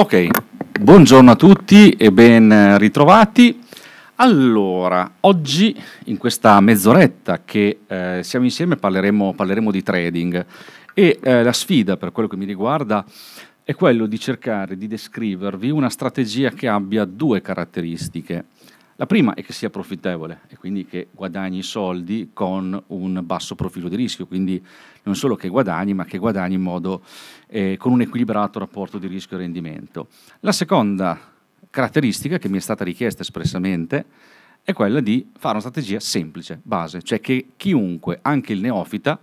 Ok, buongiorno a tutti e ben ritrovati. Allora, oggi in questa mezz'oretta che eh, siamo insieme parleremo, parleremo, di trading e eh, la sfida per quello che mi riguarda è quello di cercare di descrivervi una strategia che abbia due caratteristiche. La prima è che sia profittevole e quindi che guadagni soldi con un basso profilo di rischio, quindi non solo che guadagni ma che guadagni in modo eh, con un equilibrato rapporto di rischio e rendimento. La seconda caratteristica che mi è stata richiesta espressamente è quella di fare una strategia semplice, base, cioè che chiunque, anche il neofita,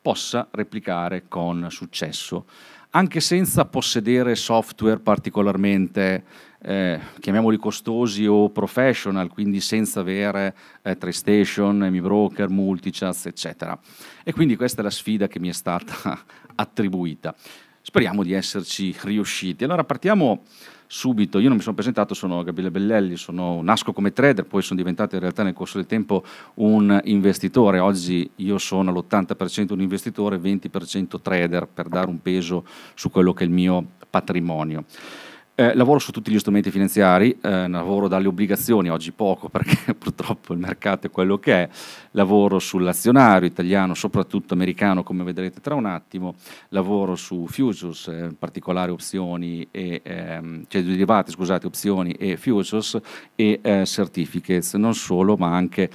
possa replicare con successo, anche senza possedere software particolarmente, eh, chiamiamoli costosi o professional, quindi senza avere eh, TradeStation, MiBroker, Multichats, eccetera. E quindi questa è la sfida che mi è stata attribuita. Speriamo di esserci riusciti. Allora partiamo subito. Io non mi sono presentato, sono Gabriele Bellelli, sono, nasco come trader, poi sono diventato in realtà nel corso del tempo un investitore. Oggi io sono all'80% un investitore, 20% trader per dare un peso su quello che è il mio patrimonio. Eh, lavoro su tutti gli strumenti finanziari, eh, lavoro dalle obbligazioni, oggi poco perché purtroppo il mercato è quello che è, lavoro sull'azionario italiano, soprattutto americano come vedrete tra un attimo, lavoro su futures, eh, in particolare opzioni e, ehm, cioè derivati, scusate, opzioni e futures e eh, certificates, non solo ma anche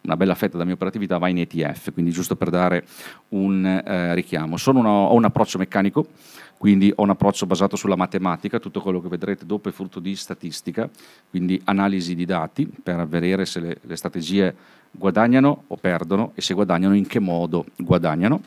una bella fetta della mia operatività va in ETF, quindi giusto per dare un eh, richiamo. Sono una, ho un approccio meccanico, quindi ho un approccio basato sulla matematica, tutto quello che vedrete dopo è frutto di statistica, quindi analisi di dati per vedere se le, le strategie guadagnano o perdono e se guadagnano in che modo guadagnano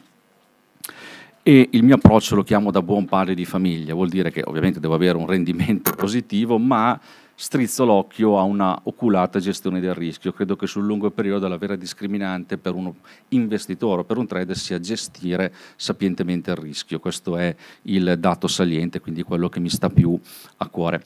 e il mio approccio lo chiamo da buon padre di famiglia, vuol dire che ovviamente devo avere un rendimento positivo, ma strizzo l'occhio a una oculata gestione del rischio. Credo che sul lungo periodo la vera discriminante per un investitore o per un trader sia gestire sapientemente il rischio. Questo è il dato saliente, quindi quello che mi sta più a cuore.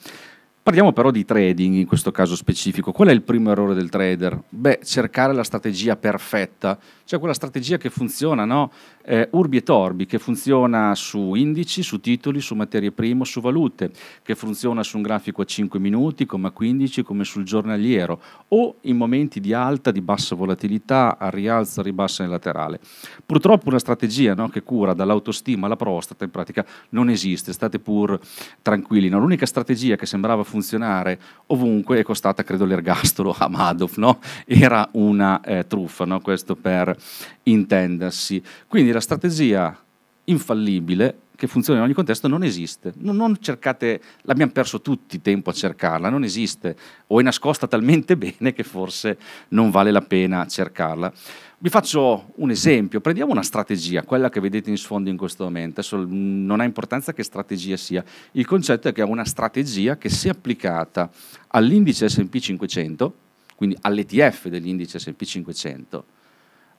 Parliamo però di trading in questo caso specifico. Qual è il primo errore del trader? Beh, cercare la strategia perfetta, cioè quella strategia che funziona, no? eh, urbi e torbi, che funziona su indici, su titoli, su materie prime, su valute, che funziona su un grafico a 5 minuti, come a 15, come sul giornaliero, o in momenti di alta, di bassa volatilità, a rialzo, a ribasso e laterale. Purtroppo una strategia no? che cura dall'autostima alla prostata in pratica non esiste, state pur tranquilli. No? L'unica strategia che sembrava funzionare funzionare ovunque è costata credo l'ergastolo a Madoff, no? era una eh, truffa, no? questo per intendersi. Quindi la strategia infallibile che funziona in ogni contesto non esiste. Non, non cercate, l'abbiamo perso tutti tempo a cercarla, non esiste. O è nascosta talmente bene che forse non vale la pena cercarla. Vi faccio un esempio, prendiamo una strategia, quella che vedete in sfondo in questo momento, Adesso non ha importanza che strategia sia, il concetto è che è una strategia che se applicata all'indice SP 500, quindi all'ETF dell'indice SP 500,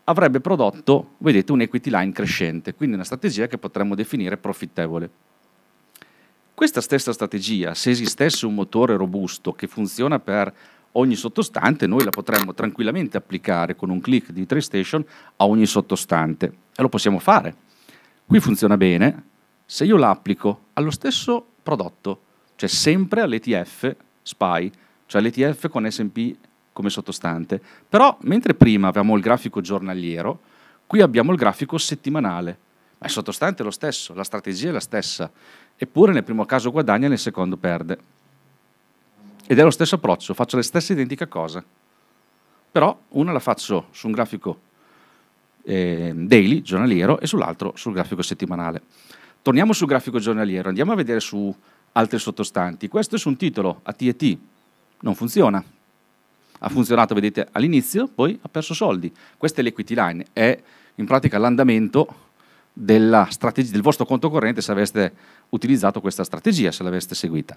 avrebbe prodotto, vedete, un equity line crescente, quindi una strategia che potremmo definire profittevole. Questa stessa strategia, se esistesse un motore robusto che funziona per ogni sottostante, noi la potremmo tranquillamente applicare con un click di TradeStation a ogni sottostante e lo possiamo fare. Qui funziona bene se io la applico allo stesso prodotto, cioè sempre all'ETF SPY, cioè all'ETF con SP come sottostante. Però mentre prima avevamo il grafico giornaliero, qui abbiamo il grafico settimanale. Ma il sottostante è lo stesso, la strategia è la stessa. Eppure nel primo caso guadagna e nel secondo perde. Ed è lo stesso approccio, faccio le stesse identiche cose. Però una la faccio su un grafico eh, daily, giornaliero, e sull'altro sul grafico settimanale. Torniamo sul grafico giornaliero, andiamo a vedere su altri sottostanti. Questo è su un titolo, ATT, non funziona ha funzionato, vedete, all'inizio, poi ha perso soldi. Questa è l'equity line, è in pratica l'andamento della strategia, del vostro conto corrente se aveste utilizzato questa strategia, se l'aveste seguita.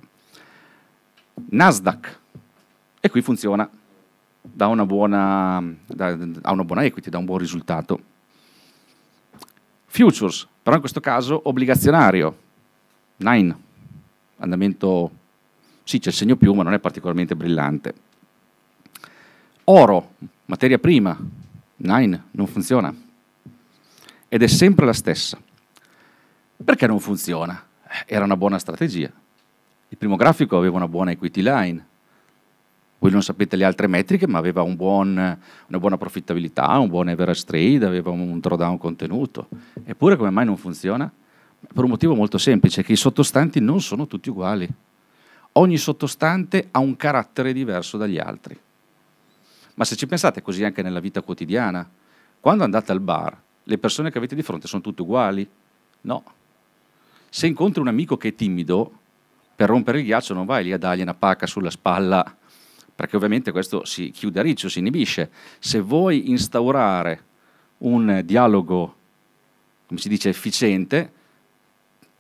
Nasdaq, e qui funziona, ha una buona, da, da una buona equity, da un buon risultato. Futures, però in questo caso obbligazionario, 9, andamento, sì c'è il segno più ma non è particolarmente brillante oro, materia prima, nine, non funziona. Ed è sempre la stessa. Perché non funziona? Eh, era una buona strategia. Il primo grafico aveva una buona equity line, voi non sapete le altre metriche, ma aveva un buon, una buona profittabilità, un buon average trade, aveva un drawdown contenuto. Eppure come mai non funziona? Per un motivo molto semplice, che i sottostanti non sono tutti uguali. Ogni sottostante ha un carattere diverso dagli altri. Ma se ci pensate così anche nella vita quotidiana, quando andate al bar, le persone che avete di fronte sono tutte uguali? No. Se incontri un amico che è timido, per rompere il ghiaccio non vai lì a dargli una pacca sulla spalla, perché ovviamente questo si chiude a riccio, si inibisce. Se vuoi instaurare un dialogo, come si dice, efficiente,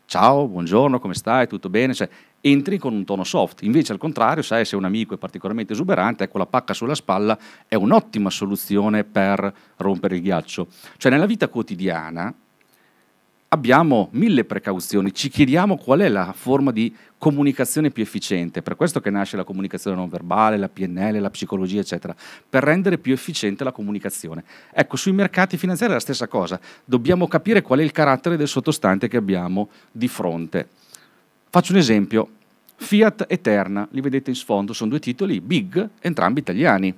ciao, buongiorno, come stai, tutto bene, cioè, entri con un tono soft. Invece al contrario, sai, se un amico è particolarmente esuberante, ecco la pacca sulla spalla è un'ottima soluzione per rompere il ghiaccio. Cioè nella vita quotidiana abbiamo mille precauzioni, ci chiediamo qual è la forma di comunicazione più efficiente, per questo che nasce la comunicazione non verbale, la PNL, la psicologia, eccetera, per rendere più efficiente la comunicazione. Ecco, sui mercati finanziari è la stessa cosa, dobbiamo capire qual è il carattere del sottostante che abbiamo di fronte. Faccio un esempio, Fiat e Terna, li vedete in sfondo, sono due titoli big, entrambi italiani.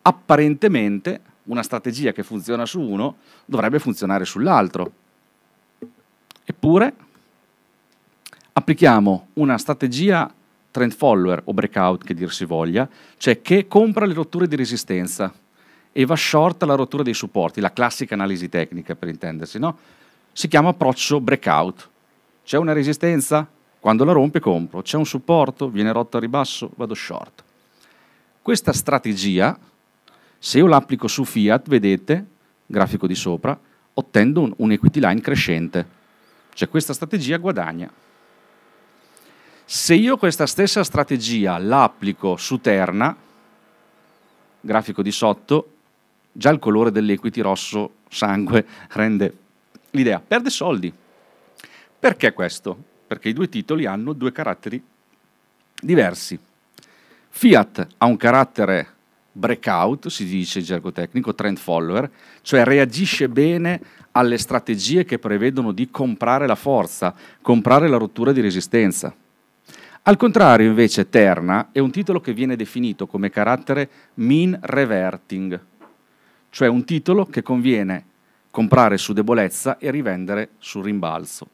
Apparentemente una strategia che funziona su uno dovrebbe funzionare sull'altro. Eppure applichiamo una strategia trend follower o breakout che dir si voglia, cioè che compra le rotture di resistenza e va short alla rottura dei supporti, la classica analisi tecnica per intendersi, no? Si chiama approccio breakout. C'è una resistenza? Quando la rompe compro, c'è un supporto, viene rotto a ribasso, vado short. Questa strategia, se io l'applico su Fiat, vedete, grafico di sopra, ottendo un, un equity line crescente. Cioè questa strategia guadagna. Se io questa stessa strategia l'applico su Terna, grafico di sotto, già il colore dell'equity rosso sangue rende l'idea. Perde soldi. Perché questo? perché i due titoli hanno due caratteri diversi. Fiat ha un carattere breakout, si dice in gergo tecnico, trend follower, cioè reagisce bene alle strategie che prevedono di comprare la forza, comprare la rottura di resistenza. Al contrario, invece, Terna è un titolo che viene definito come carattere mean reverting, cioè un titolo che conviene comprare su debolezza e rivendere sul rimbalzo.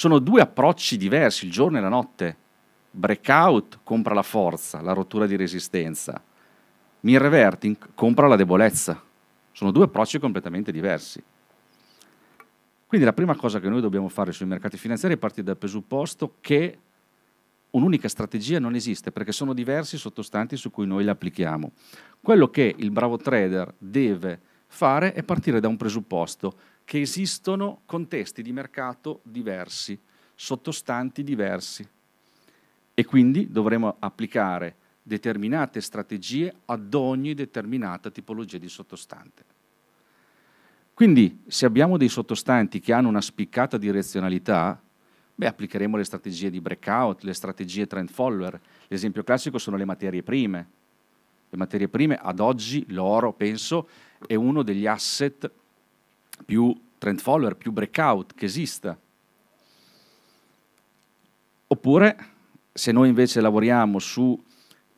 Sono due approcci diversi, il giorno e la notte. Breakout compra la forza, la rottura di resistenza. Mirror reverting compra la debolezza. Sono due approcci completamente diversi. Quindi la prima cosa che noi dobbiamo fare sui mercati finanziari è partire dal presupposto che un'unica strategia non esiste perché sono diversi i sottostanti su cui noi le applichiamo. Quello che il bravo trader deve fare è partire da un presupposto che esistono contesti di mercato diversi, sottostanti diversi e quindi dovremo applicare determinate strategie ad ogni determinata tipologia di sottostante. Quindi se abbiamo dei sottostanti che hanno una spiccata direzionalità, beh, applicheremo le strategie di breakout, le strategie trend follower. L'esempio classico sono le materie prime. Le materie prime ad oggi, l'oro, penso, è uno degli asset più trend follower, più breakout che esista. Oppure se noi invece lavoriamo su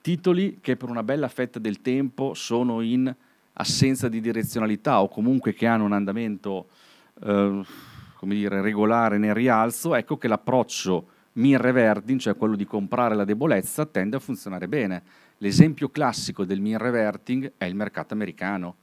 titoli che per una bella fetta del tempo sono in assenza di direzionalità o comunque che hanno un andamento eh, come dire, regolare nel rialzo, ecco che l'approccio Mirre reverting, cioè quello di comprare la debolezza, tende a funzionare bene. L'esempio classico del Mirre reverting è il mercato americano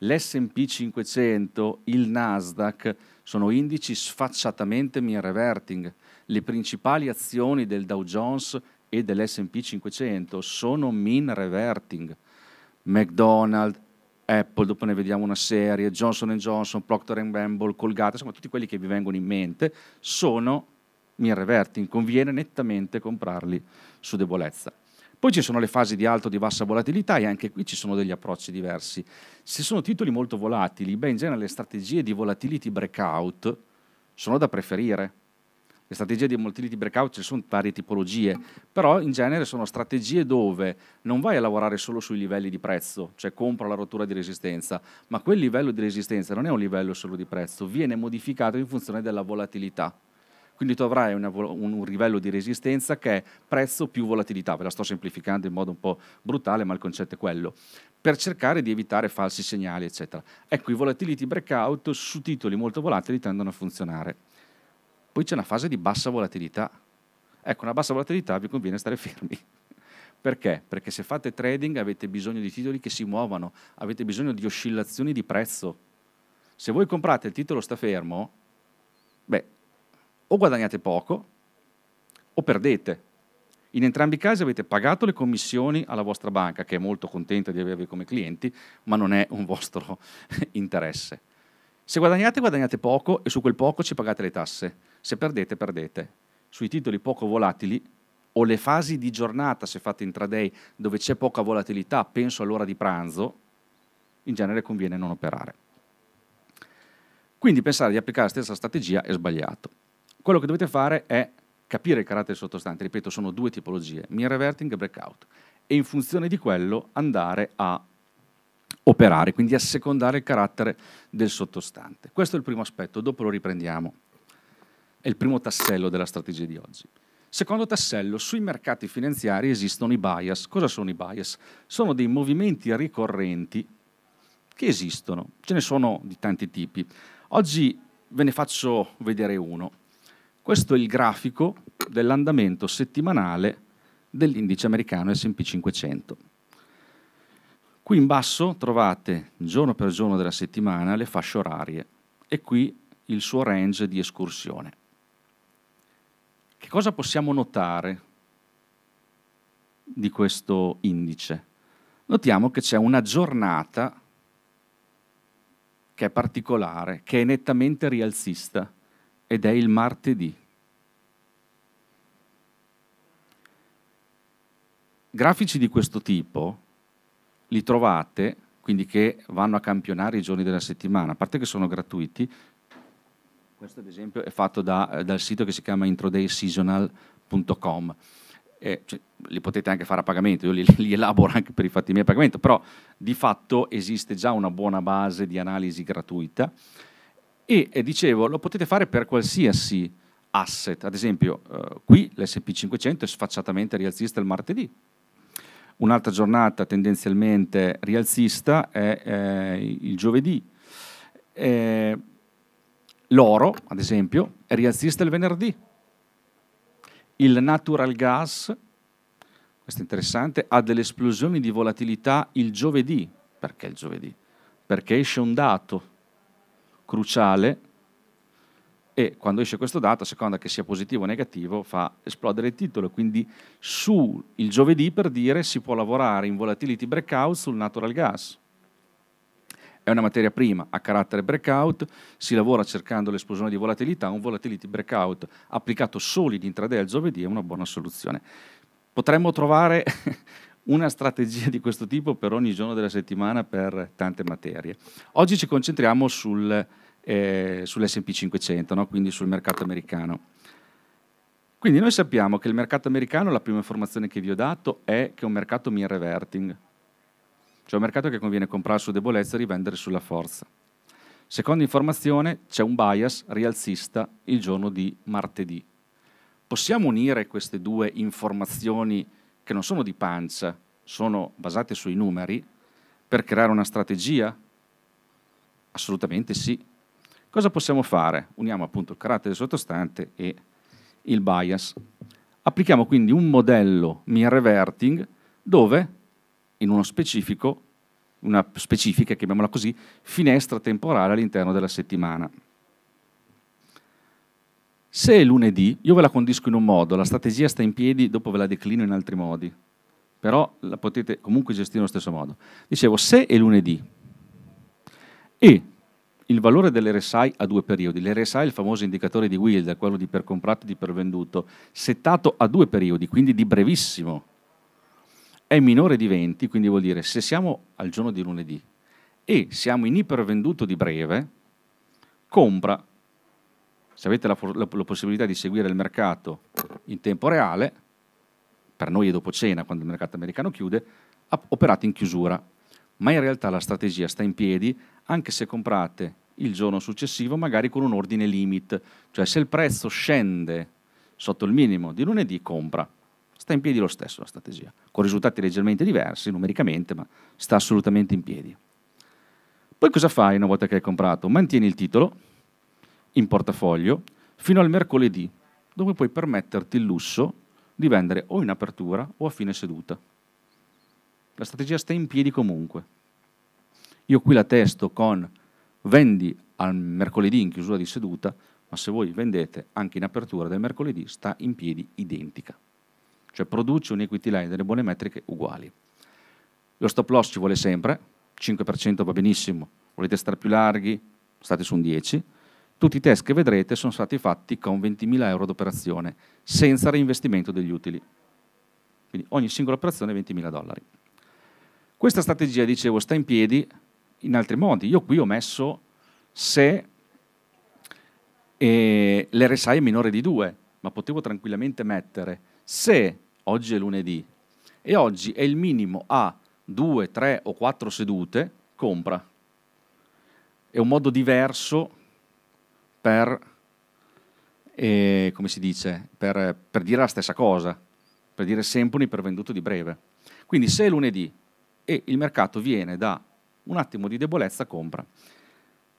l'SP 500, il Nasdaq sono indici sfacciatamente mean reverting. Le principali azioni del Dow Jones e dell'SP 500 sono mean reverting. McDonald's, Apple, dopo ne vediamo una serie, Johnson Johnson, Procter Gamble, Colgate, insomma tutti quelli che vi vengono in mente sono mean reverting, conviene nettamente comprarli su debolezza. Poi ci sono le fasi di alto e di bassa volatilità e anche qui ci sono degli approcci diversi. Se sono titoli molto volatili, beh, in genere le strategie di volatility breakout sono da preferire. Le strategie di volatility breakout ci sono varie tipologie, però in genere sono strategie dove non vai a lavorare solo sui livelli di prezzo, cioè compro la rottura di resistenza, ma quel livello di resistenza non è un livello solo di prezzo, viene modificato in funzione della volatilità quindi tu avrai una, un, un, livello di resistenza che è prezzo più volatilità, ve la sto semplificando in modo un po' brutale, ma il concetto è quello, per cercare di evitare falsi segnali, eccetera. Ecco, i volatility breakout su titoli molto volatili tendono a funzionare. Poi c'è una fase di bassa volatilità. Ecco, una bassa volatilità vi conviene stare fermi. Perché? Perché se fate trading avete bisogno di titoli che si muovano, avete bisogno di oscillazioni di prezzo. Se voi comprate il titolo sta fermo, beh, o guadagnate poco o perdete. In entrambi i casi avete pagato le commissioni alla vostra banca, che è molto contenta di avervi come clienti, ma non è un vostro interesse. Se guadagnate, guadagnate poco e su quel poco ci pagate le tasse. Se perdete, perdete. Sui titoli poco volatili o le fasi di giornata, se fate intraday, dove c'è poca volatilità, penso all'ora di pranzo, in genere conviene non operare. Quindi pensare di applicare la stessa strategia è sbagliato. Quello che dovete fare è capire il carattere sottostante, ripeto, sono due tipologie, mean reverting e breakout, e in funzione di quello andare a operare, quindi assecondare il carattere del sottostante. Questo è il primo aspetto, dopo lo riprendiamo. È il primo tassello della strategia di oggi. Secondo tassello, sui mercati finanziari esistono i bias. Cosa sono i bias? Sono dei movimenti ricorrenti che esistono, ce ne sono di tanti tipi. Oggi ve ne faccio vedere uno. Questo è il grafico dell'andamento settimanale dell'indice americano SP 500. Qui in basso trovate giorno per giorno della settimana le fasce orarie e qui il suo range di escursione. Che cosa possiamo notare di questo indice? Notiamo che c'è una giornata che è particolare, che è nettamente rialzista ed è il martedì. Grafici di questo tipo li trovate, quindi che vanno a campionare i giorni della settimana, a parte che sono gratuiti. Questo ad esempio è fatto da, eh, dal sito che si chiama introdayseasonal.com. Eh, cioè, li potete anche fare a pagamento, io li, li, elaboro anche per i fatti miei a pagamento, però di fatto esiste già una buona base di analisi gratuita e eh, dicevo lo potete fare per qualsiasi asset, ad esempio eh, qui l'SP500 è sfacciatamente rialzista il martedì, un'altra giornata tendenzialmente rialzista è eh, il giovedì, eh, l'oro ad esempio è rialzista il venerdì, il natural gas, questo è interessante, ha delle esplosioni di volatilità il giovedì, perché il giovedì? Perché esce un dato cruciale e quando esce questo dato, a seconda che sia positivo o negativo, fa esplodere il titolo. Quindi sul giovedì, per dire, si può lavorare in volatility breakout sul natural gas. È una materia prima a carattere breakout, si lavora cercando l'esplosione di volatilità, un volatility breakout applicato soli di intraday al giovedì è una buona soluzione. Potremmo trovare una strategia di questo tipo per ogni giorno della settimana per tante materie. Oggi ci concentriamo sul, eh, sull'SP 500, no? quindi sul mercato americano. Quindi noi sappiamo che il mercato americano, la prima informazione che vi ho dato, è che è un mercato mean reverting, cioè un mercato che conviene comprare su debolezza e rivendere sulla forza. Seconda informazione, c'è un bias rialzista il giorno di martedì. Possiamo unire queste due informazioni che non sono di pancia, sono basate sui numeri, per creare una strategia? Assolutamente sì. Cosa possiamo fare? Uniamo appunto il carattere sottostante e il bias. Applichiamo quindi un modello mean reverting dove in uno specifico, una specifica, chiamiamola così, finestra temporale all'interno della settimana. Se è lunedì, io ve la condisco in un modo, la strategia sta in piedi, dopo ve la declino in altri modi, però la potete comunque gestire nello stesso modo. Dicevo, se è lunedì e il valore dell'RSI ha due periodi, l'RSI è il famoso indicatore di Wild, quello di per comprato e di per venduto, settato a due periodi, quindi di brevissimo, è minore di 20, quindi vuol dire se siamo al giorno di lunedì e siamo in ipervenduto di breve, compra se avete la, la, la, possibilità di seguire il mercato in tempo reale, per noi è dopo cena quando il mercato americano chiude, operate in chiusura. Ma in realtà la strategia sta in piedi anche se comprate il giorno successivo magari con un ordine limit, cioè se il prezzo scende sotto il minimo di lunedì compra. Sta in piedi lo stesso la strategia, con risultati leggermente diversi numericamente, ma sta assolutamente in piedi. Poi cosa fai una volta che hai comprato? Mantieni il titolo, in portafoglio fino al mercoledì, dove puoi permetterti il lusso di vendere o in apertura o a fine seduta. La strategia sta in piedi comunque. Io qui la testo con vendi al mercoledì in chiusura di seduta, ma se voi vendete anche in apertura del mercoledì sta in piedi identica. Cioè produce un equity line delle buone metriche uguali. Lo stop loss ci vuole sempre, 5% va benissimo, volete stare più larghi, state su un 10%, tutti i test che vedrete sono stati fatti con 20.000 euro d'operazione, senza reinvestimento degli utili. Quindi ogni singola operazione 20.000 dollari. Questa strategia, dicevo, sta in piedi in altri modi. Io qui ho messo se eh, l'RSI è minore di 2, ma potevo tranquillamente mettere se oggi è lunedì e oggi è il minimo a 2, 3 o 4 sedute, compra. È un modo diverso per, eh, come si dice, per, per dire la stessa cosa, per dire Semponi per venduto di breve. Quindi se è lunedì e il mercato viene da un attimo di debolezza, compra.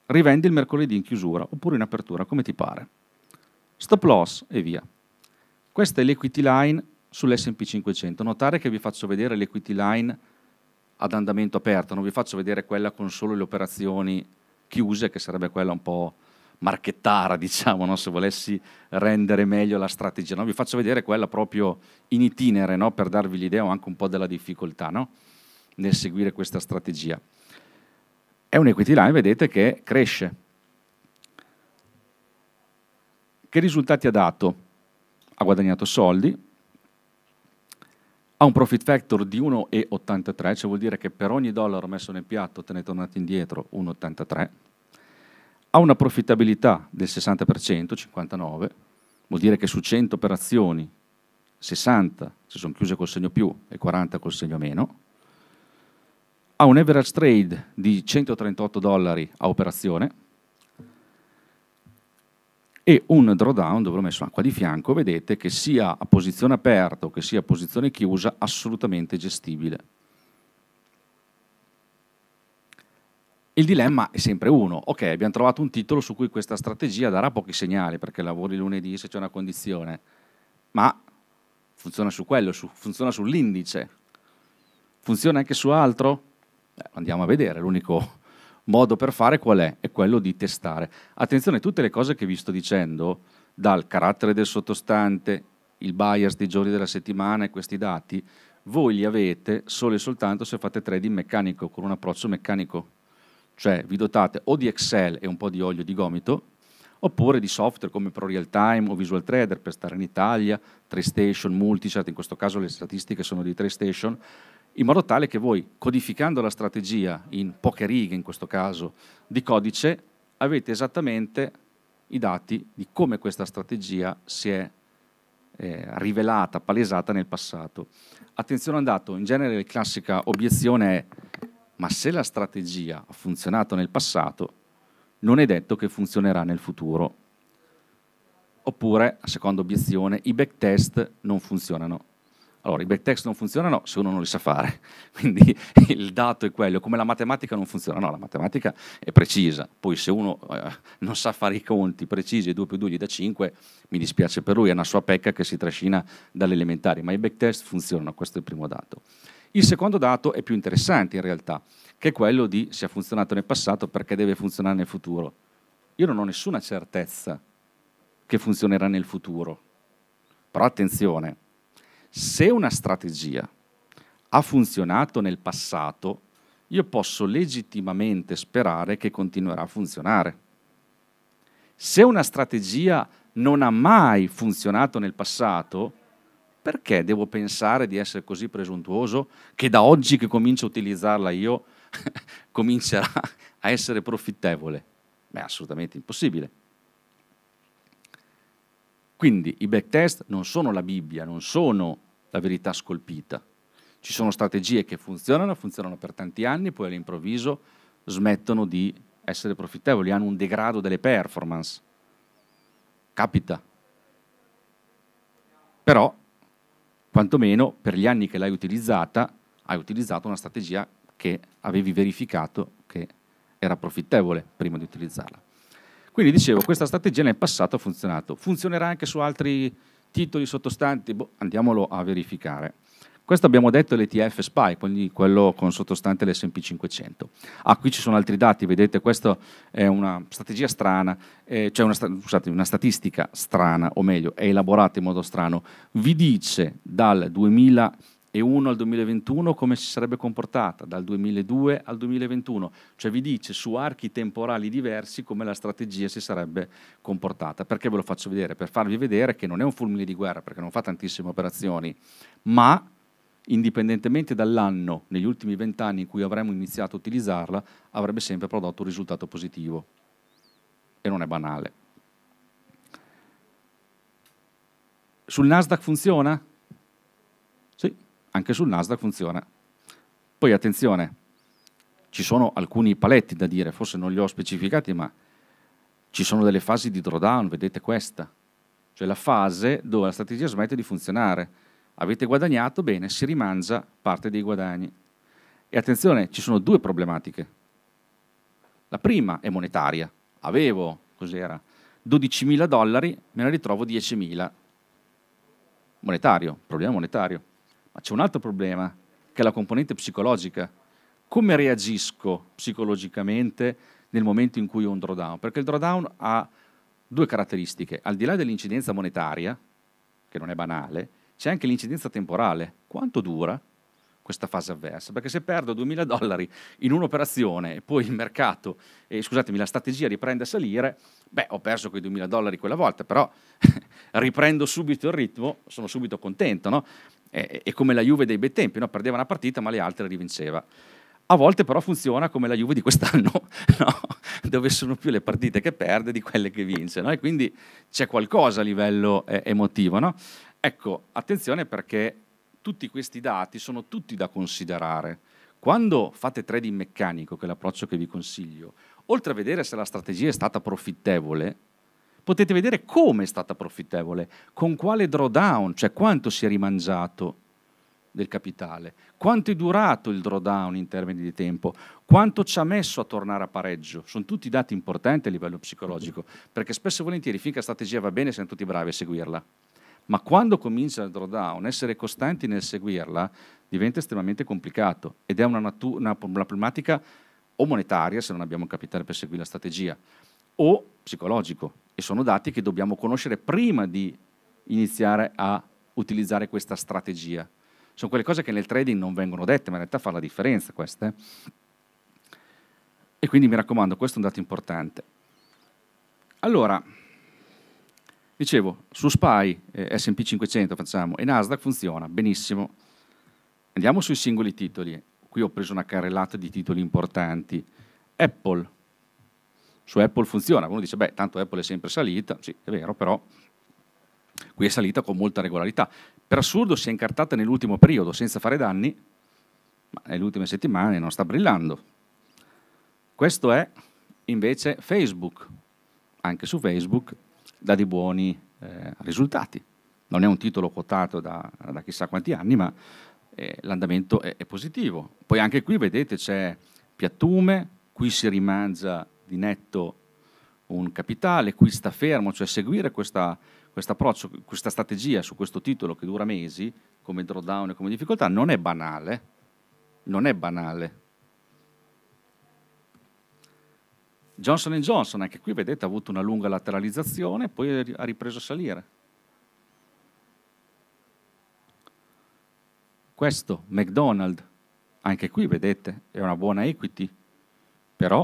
Rivendi il mercoledì in chiusura oppure in apertura, come ti pare. Stop loss e via. Questa è l'equity line sull'SP 500. Notare che vi faccio vedere l'equity line ad andamento aperto, non vi faccio vedere quella con solo le operazioni chiuse, che sarebbe quella un po' marchettara, diciamo, no? se volessi rendere meglio la strategia. No? Vi faccio vedere quella proprio in itinere, no? per darvi l'idea anche un po' della difficoltà nel seguire questa strategia. È un equity line, vedete, che cresce. Che risultati ha dato? Ha guadagnato soldi, ha un profit factor di 1,83, cioè vuol dire che per ogni dollaro messo nel piatto te ne tornate indietro 1,83 ha una profittabilità del 60%, 59, vuol dire che su 100 operazioni 60 si sono chiuse col segno più e 40 col segno meno, ha un average trade di 138 dollari a operazione e un drawdown, dove l'ho messo acqua di fianco, vedete che sia a posizione aperta o che sia a posizione chiusa, assolutamente gestibile. Il dilemma è sempre uno, ok, abbiamo trovato un titolo su cui questa strategia darà pochi segnali, perché lavori lunedì se c'è una condizione, ma funziona su quello, su, funziona sull'indice, funziona anche su altro? Beh, andiamo a vedere, l'unico modo per fare qual è? È quello di testare. Attenzione, tutte le cose che vi sto dicendo, dal carattere del sottostante, il bias dei giorni della settimana e questi dati, voi li avete solo e soltanto se fate trading meccanico, con un approccio meccanico cioè vi dotate o di Excel e un po' di olio di gomito, oppure di software come ProRealTime o Visual Trader per stare in Italia, TradeStation, Multichat, in questo caso le statistiche sono di TradeStation, in modo tale che voi, codificando la strategia in poche righe, in questo caso, di codice, avete esattamente i dati di come questa strategia si è eh, rivelata, palesata nel passato. Attenzione al dato, in genere la classica obiezione è ma se la strategia ha funzionato nel passato, non è detto che funzionerà nel futuro. Oppure, seconda obiezione, i backtest non funzionano. Allora, i backtest non funzionano se uno non li sa fare, quindi il dato è quello, come la matematica non funziona, no, la matematica è precisa, poi se uno eh, non sa fare i conti precisi, 2 più 2 gli dà 5, mi dispiace per lui, è una sua pecca che si trascina dalle elementari, ma i backtest funzionano, questo è il primo dato. Il secondo dato è più interessante in realtà, che è quello di se ha funzionato nel passato perché deve funzionare nel futuro. Io non ho nessuna certezza che funzionerà nel futuro. Però attenzione, se una strategia ha funzionato nel passato, io posso legittimamente sperare che continuerà a funzionare. Se una strategia non ha mai funzionato nel passato, perché devo pensare di essere così presuntuoso che da oggi che comincio a utilizzarla io comincerà a essere profittevole? Beh, assolutamente impossibile. Quindi i backtest non sono la Bibbia, non sono la verità scolpita. Ci sono strategie che funzionano, funzionano per tanti anni, poi all'improvviso smettono di essere profittevoli, hanno un degrado delle performance. Capita. Però quantomeno per gli anni che l'hai utilizzata, hai utilizzato una strategia che avevi verificato che era profittevole prima di utilizzarla. Quindi dicevo, questa strategia nel passato ha funzionato, funzionerà anche su altri titoli sottostanti, boh, andiamolo a verificare. Questo abbiamo detto l'ETF SPY, quindi quello con sottostante l'SP 500. Ah, qui ci sono altri dati, vedete, questa è una strategia strana, eh, cioè una, scusate, una statistica strana, o meglio, è elaborata in modo strano. Vi dice dal 2001 al 2021 come si sarebbe comportata dal 2002 al 2021, cioè vi dice su archi temporali diversi come la strategia si sarebbe comportata. Perché ve lo faccio vedere? Per farvi vedere che non è un fulmine di guerra, perché non fa tantissime operazioni, ma indipendentemente dall'anno, negli ultimi vent'anni in cui avremmo iniziato a utilizzarla, avrebbe sempre prodotto un risultato positivo. E non è banale. Sul Nasdaq funziona? Sì, anche sul Nasdaq funziona. Poi attenzione, ci sono alcuni paletti da dire, forse non li ho specificati, ma ci sono delle fasi di drawdown, vedete questa, cioè la fase dove la strategia smette di funzionare Avete guadagnato, bene, si rimangia parte dei guadagni. E attenzione, ci sono due problematiche. La prima è monetaria. Avevo, cos'era, 12.000 dollari, me ne ritrovo 10.000. Monetario, problema monetario. Ma c'è un altro problema, che è la componente psicologica. Come reagisco psicologicamente nel momento in cui ho un drawdown? Perché il drawdown ha due caratteristiche. Al di là dell'incidenza monetaria, che non è banale, c'è anche l'incidenza temporale. Quanto dura questa fase avversa? Perché se perdo 2.000 dollari in un'operazione e poi il mercato, eh, scusatemi, la strategia riprende a salire, beh, ho perso quei 2.000 dollari quella volta, però riprendo subito il ritmo, sono subito contento, no? È, è come la Juve dei bei tempi, no? perdeva una partita ma le altre rivinceva. A volte però funziona come la Juve di quest'anno, no? dove sono più le partite che perde di quelle che vince, no? e quindi c'è qualcosa a livello eh, emotivo. No? Ecco, attenzione perché tutti questi dati sono tutti da considerare. Quando fate trading meccanico, che è l'approccio che vi consiglio, oltre a vedere se la strategia è stata profittevole, potete vedere come è stata profittevole, con quale drawdown, cioè quanto si è rimangiato del capitale, quanto è durato il drawdown in termini di tempo, quanto ci ha messo a tornare a pareggio. Sono tutti dati importanti a livello psicologico, mhm. perché spesso e volentieri finché la strategia va bene siamo tutti bravi a seguirla ma quando comincia il drawdown, essere costanti nel seguirla diventa estremamente complicato ed è una, natu- una, problematica o monetaria, se non abbiamo capitale per seguire la strategia, o psicologico. E sono dati che dobbiamo conoscere prima di iniziare a utilizzare questa strategia. Sono quelle cose che nel trading non vengono dette, ma in realtà fa la differenza queste. E quindi mi raccomando, questo è un dato importante. Allora, Dicevo, su SPY, eh, SP 500 facciamo, e Nasdaq funziona benissimo. Andiamo sui singoli titoli. Qui ho preso una carrellata di titoli importanti. Apple. Su Apple funziona. Uno dice, beh, tanto Apple è sempre salita. Sì, è vero, però qui è salita con molta regolarità. Per assurdo si è incartata nell'ultimo periodo senza fare danni, ma nelle ultime settimane non sta brillando. Questo è invece Facebook. Anche su Facebook dà dei buoni eh, risultati. Non è un titolo quotato da, da chissà quanti anni, ma eh, l'andamento è, è, positivo. Poi anche qui, vedete, c'è Piattume, qui si rimangia di netto un capitale, qui sta fermo, cioè seguire questa, questo approccio, questa strategia su questo titolo che dura mesi, come drawdown e come difficoltà, non è banale, non è banale. Johnson Johnson, anche qui vedete, ha avuto una lunga lateralizzazione, e poi ha ripreso a salire. Questo, McDonald's, anche qui vedete, è una buona equity, però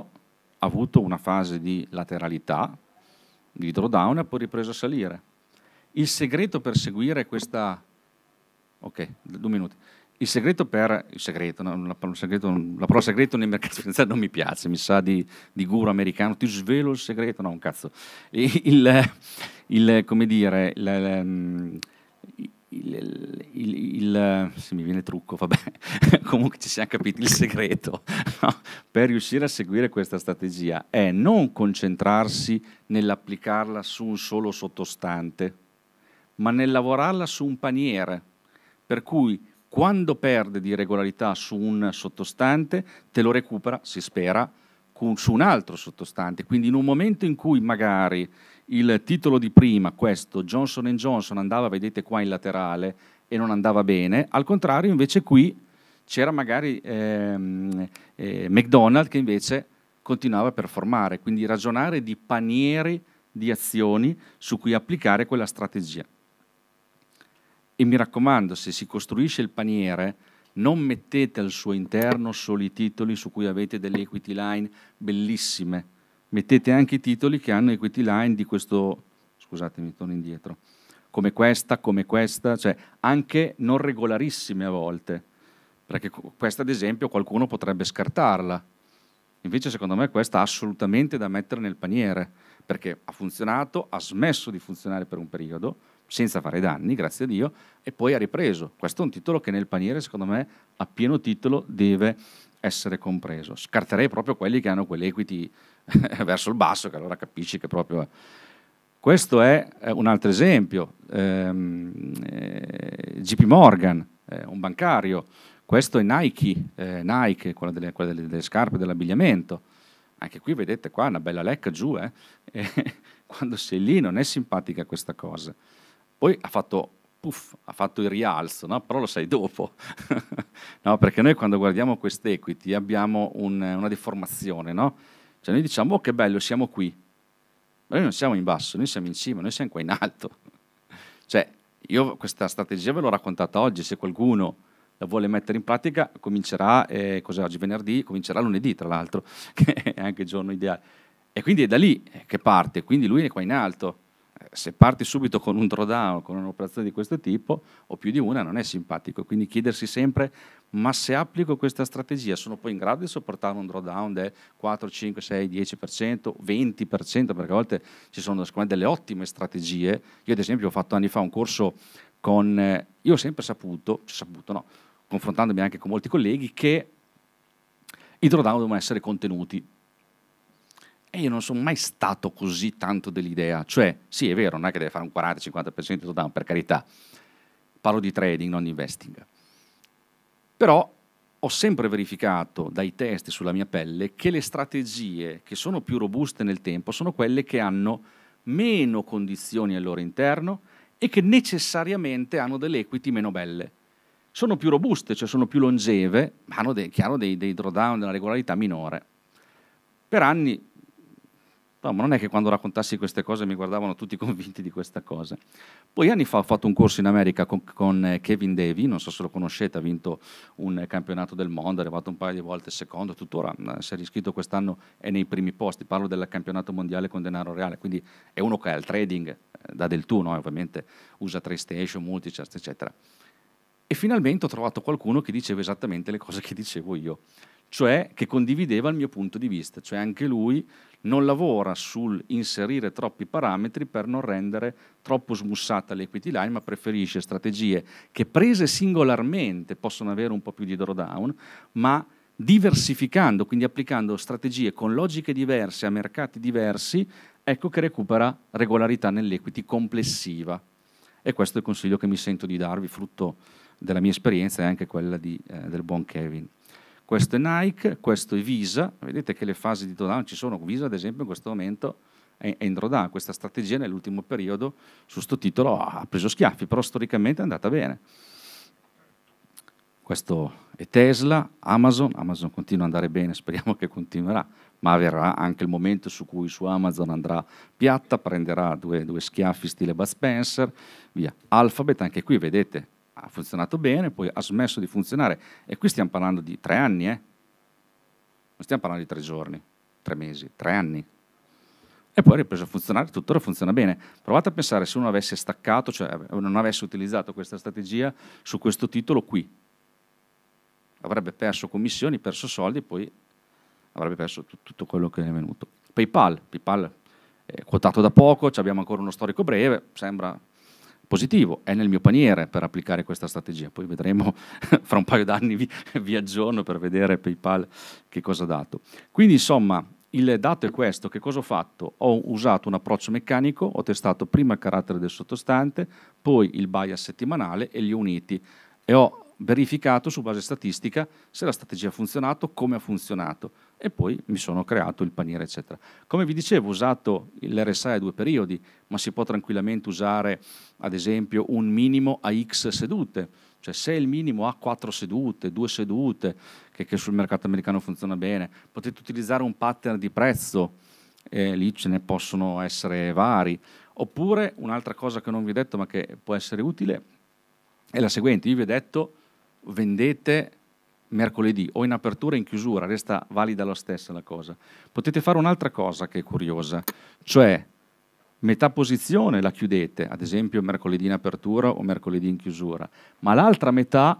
ha avuto una fase di lateralità, di drawdown e poi ripreso a salire. Il segreto per seguire questa... Ok, due minuti. Il segreto per il segreto, no, la, parola segreto, la, parola segreto nel mercato finanziario non mi piace, mi sa di, di guru americano, ti svelo il segreto, no un cazzo. Il, il come dire, il, il, il, il, se mi viene trucco, vabbè, comunque ci siamo capiti il segreto no? per riuscire a seguire questa strategia è non concentrarsi nell'applicarla su un solo sottostante, ma nel lavorarla su un paniere, per cui quando perde di regolarità su un sottostante, te lo recupera, si spera, su un altro sottostante. Quindi in un momento in cui magari il titolo di prima, questo Johnson Johnson, andava, vedete qua in laterale, e non andava bene, al contrario invece qui c'era magari ehm, eh, McDonald's che invece continuava a performare. Quindi ragionare di panieri di azioni su cui applicare quella strategia. E mi raccomando, se si costruisce il paniere, non mettete al suo interno solo i titoli su cui avete delle equity line bellissime, mettete anche i titoli che hanno equity line di questo, scusatemi, torno indietro, come questa, come questa, cioè anche non regolarissime a volte, perché questa ad esempio qualcuno potrebbe scartarla, invece secondo me questa ha assolutamente da mettere nel paniere, perché ha funzionato, ha smesso di funzionare per un periodo, senza fare danni, grazie a Dio, e poi ha ripreso. Questo è un titolo che nel paniere, secondo me, a pieno titolo deve essere compreso. Scarterei proprio quelli che hanno quell'equity verso il basso, che allora capisci che proprio... È. Questo è eh, un altro esempio, ehm, eh, JP Morgan, eh, un bancario, questo è Nike, eh, Nike quella, delle, quella delle, delle scarpe, dell'abbigliamento. Anche qui vedete qua una bella lecca giù, eh? quando sei lì non è simpatica questa cosa. Poi ha fatto, puff, ha fatto il rialzo, no? però lo sai dopo. no, perché noi quando guardiamo equity abbiamo un, una deformazione, no? Cioè noi diciamo, oh che bello, siamo qui. Ma noi non siamo in basso, noi siamo in cima, noi siamo qua in alto. cioè, io questa strategia ve l'ho raccontata oggi, se qualcuno la vuole mettere in pratica, comincerà, eh, cos'è oggi, venerdì, comincerà lunedì tra l'altro, che è anche il giorno ideale. E quindi è da lì eh, che parte, quindi lui è qua in alto se parti subito con un drawdown, con un'operazione di questo tipo, o più di una, non è simpatico. Quindi chiedersi sempre, ma se applico questa strategia, sono poi in grado di sopportare un drawdown del 4, 5, 6, 10%, 20%, perché a volte ci sono me, delle ottime strategie. Io ad esempio ho fatto anni fa un corso con... Eh, io ho sempre saputo, cioè saputo no, confrontandomi anche con molti colleghi, che i drawdown devono essere contenuti e io non sono mai stato così tanto dell'idea, cioè sì è vero, non è che deve fare un 40-50% di down, per carità, parlo di trading, non di investing. Però ho sempre verificato dai test sulla mia pelle che le strategie che sono più robuste nel tempo sono quelle che hanno meno condizioni al loro interno e che necessariamente hanno delle equity meno belle. Sono più robuste, cioè sono più longeve, ma hanno dei, chiaro dei, dei drawdown, della regolarità minore. Per anni No, ma non è che quando raccontassi queste cose mi guardavano tutti convinti di questa cosa. Poi anni fa ho fatto un corso in America con, con eh, Kevin Davy, non so se lo conoscete, ha vinto un campionato del mondo, è arrivato un paio di volte secondo, tuttora mm, si è riscritto quest'anno, è nei primi posti, parlo del campionato mondiale con denaro reale, quindi è uno che ha il trading, eh, da del tu, no? ovviamente usa TradeStation, Multichart, eccetera. E finalmente ho trovato qualcuno che diceva esattamente le cose che dicevo io, cioè che condivideva il mio punto di vista, cioè anche lui non lavora sul inserire troppi parametri per non rendere troppo smussata l'equity line, ma preferisce strategie che prese singolarmente possono avere un po' più di drawdown, ma diversificando, quindi applicando strategie con logiche diverse a mercati diversi, ecco che recupera regolarità nell'equity complessiva. E questo è il consiglio che mi sento di darvi, frutto della mia esperienza e anche quella di, eh, del buon Kevin. Questo è Nike, questo è Visa, vedete che le fasi di drawdown ci sono, Visa ad esempio in questo momento è in drawdown, questa strategia nell'ultimo periodo su questo titolo ha preso schiaffi, però storicamente è andata bene. Questo è Tesla, Amazon, Amazon continua ad andare bene, speriamo che continuerà, ma verrà anche il momento su cui su Amazon andrà piatta, prenderà due, due schiaffi stile Bud Spencer, via. Alphabet, anche qui vedete, ha funzionato bene, poi ha smesso di funzionare. E qui stiamo parlando di tre anni, eh? non stiamo parlando di tre giorni, tre mesi, tre anni. E poi ha ripreso a funzionare, tuttora funziona bene. Provate a pensare se uno avesse staccato, cioè eh, non avesse utilizzato questa strategia su questo titolo qui. Avrebbe perso commissioni, perso soldi e poi avrebbe perso t- tutto quello che è venuto. PayPal, PayPal è quotato da poco, abbiamo ancora uno storico breve, sembra positivo, è nel mio paniere per applicare questa strategia. Poi vedremo fra un paio d'anni vi, vi, aggiorno per vedere PayPal che cosa ha dato. Quindi insomma il dato è questo, che cosa ho fatto? Ho usato un approccio meccanico, ho testato prima il carattere del sottostante, poi il bias settimanale e li ho uniti e ho verificato su base statistica se la strategia ha funzionato, come ha funzionato e poi mi sono creato il paniere, eccetera. Come vi dicevo, ho usato l'RSA a due periodi, ma si può tranquillamente usare, ad esempio, un minimo a X sedute. Cioè se il minimo ha quattro sedute, due sedute, che, che, sul mercato americano funziona bene, potete utilizzare un pattern di prezzo, eh, lì ce ne possono essere vari. Oppure un'altra cosa che non vi ho detto ma che può essere utile è la seguente, io vi ho detto vendete mercoledì o in apertura o in chiusura, resta valida la stessa la cosa. Potete fare un'altra cosa che è curiosa, cioè metà posizione la chiudete, ad esempio mercoledì in apertura o mercoledì in chiusura, ma l'altra metà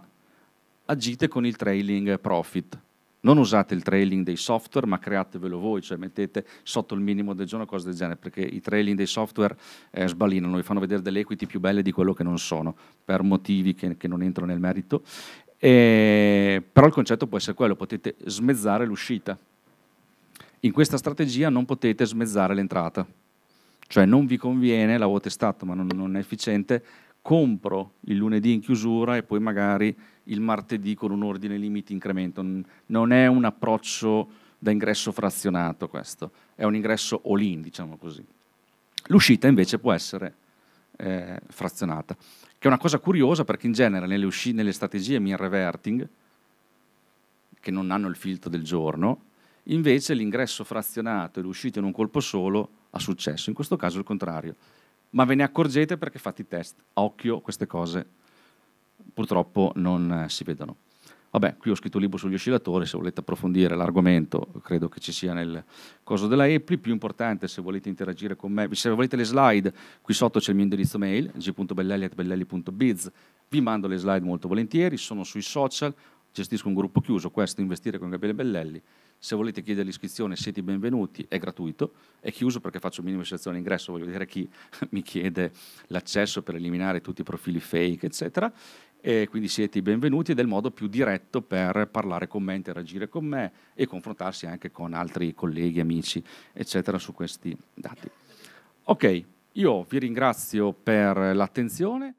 agite con il trailing profit. Non usate il trailing dei software, ma createvelo voi, cioè mettete sotto il minimo del giorno cose del genere, perché i trailing dei software eh, sbalinano, vi fanno vedere delle equity più belle di quello che non sono, per motivi che, che non entro nel merito. Eh, però il concetto può essere quello, potete smezzare l'uscita. In questa strategia non potete smezzare l'entrata. Cioè non vi conviene, l'avevo testato ma non, non è efficiente, compro il lunedì in chiusura e poi magari il martedì con un ordine limite incremento. Non è un approccio da ingresso frazionato questo, è un ingresso all-in, diciamo così. L'uscita invece può essere eh, frazionata. Che è una cosa curiosa perché in genere nelle, usci- nelle strategie mean reverting, che non hanno il filtro del giorno, invece l'ingresso frazionato e l'uscita in un colpo solo ha successo. In questo caso il contrario. Ma ve ne accorgete perché fate i test. A occhio queste cose purtroppo non eh, si vedono. Vabbè, qui ho scritto un libro sugli oscillatori, se volete approfondire l'argomento credo che ci sia nel coso della EPLI. Più importante, se volete interagire con me, se volete le slide, qui sotto c'è il mio indirizzo mail, g.bellelli.bellelli.biz, vi mando le slide molto volentieri, sono sui social, gestisco un gruppo chiuso, questo investire con Gabriele Bellelli. Se volete chiedere l'iscrizione siete benvenuti, è gratuito, è chiuso perché faccio minimo selezione all'ingresso, voglio vedere chi mi chiede l'accesso per eliminare tutti i profili fake, eccetera e quindi siete i benvenuti ed è il modo più diretto per parlare con me, interagire con me e confrontarsi anche con altri colleghi, amici, eccetera, su questi dati. Ok, io vi ringrazio per l'attenzione.